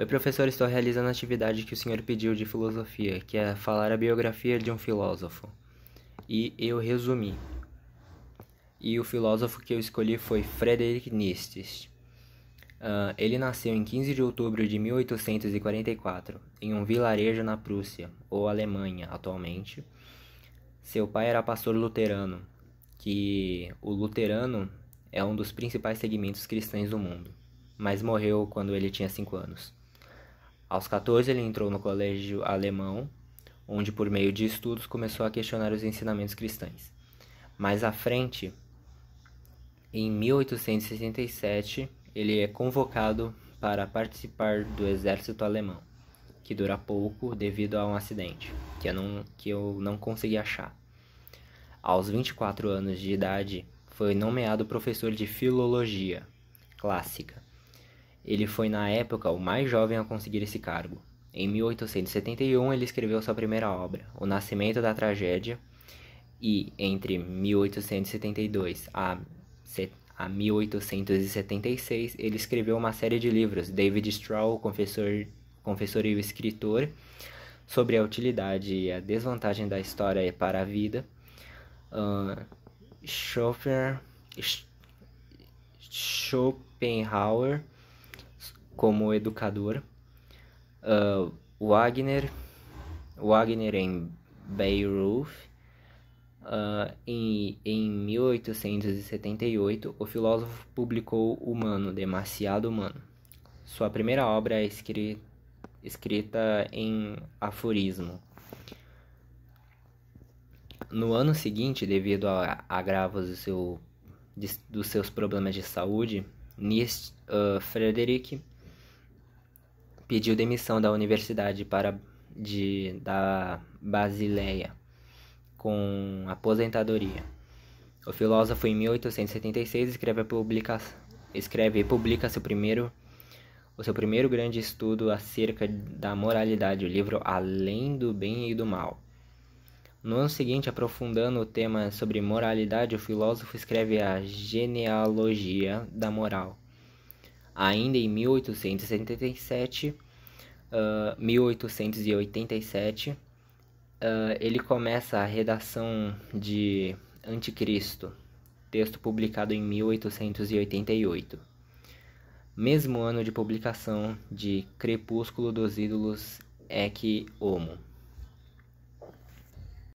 Oi, professor, estou realizando a atividade que o senhor pediu de filosofia, que é falar a biografia de um filósofo. E eu resumi. E o filósofo que eu escolhi foi Frederick Nietzsche. Uh, ah, ele nasceu em 15 de outubro de 1844, em um vilarejo na Prússia, ou Alemanha atualmente. Seu pai era pastor luterano, que o luterano é um dos principais segmentos cristãos do mundo, mas morreu quando ele tinha 5 anos. Aos 14, ele entrou no colégio alemão, onde, por meio de estudos, começou a questionar os ensinamentos cristãos. Mais à frente, em 1867, ele é convocado para participar do exército alemão, que dura pouco devido a um acidente que eu não, que eu não consegui achar. Aos 24 anos de idade, foi nomeado professor de filologia clássica ele foi na época o mais jovem a conseguir esse cargo. Em 1871 ele escreveu sua primeira obra, O Nascimento da Tragédia, e entre 1872 a, 1876 ele escreveu uma série de livros, David Straw, o confessor, confessor e o escritor, sobre a utilidade e a desvantagem da história para a vida, uh, Schopenhauer como educador. Uh, Wagner, Wagner em Bayreuth, ah, Uh, em, em 1878, o filósofo publicou Humano, Demasiado Humano. Sua primeira obra é escri escrita em aforismo. No ano seguinte, devido a agravos do seu, de, dos seus problemas de saúde, Nietzsche, uh, ah, Frederick pediu demissão da Universidade para, de, da Basileia com aposentadoria. O filósofo em 1876 escreve, publica, escreve e publica seu primeiro, o seu primeiro grande estudo acerca da moralidade, o livro Além do Bem e do Mal. No ano seguinte, aprofundando o tema sobre moralidade, o filósofo escreve a Genealogia da Moral, ainda em 1877, uh, 1887, uh, ele começa a redação de Anticristo, texto publicado em 1888, mesmo ano de publicação de Crepúsculo dos Ídolos Ec Homo.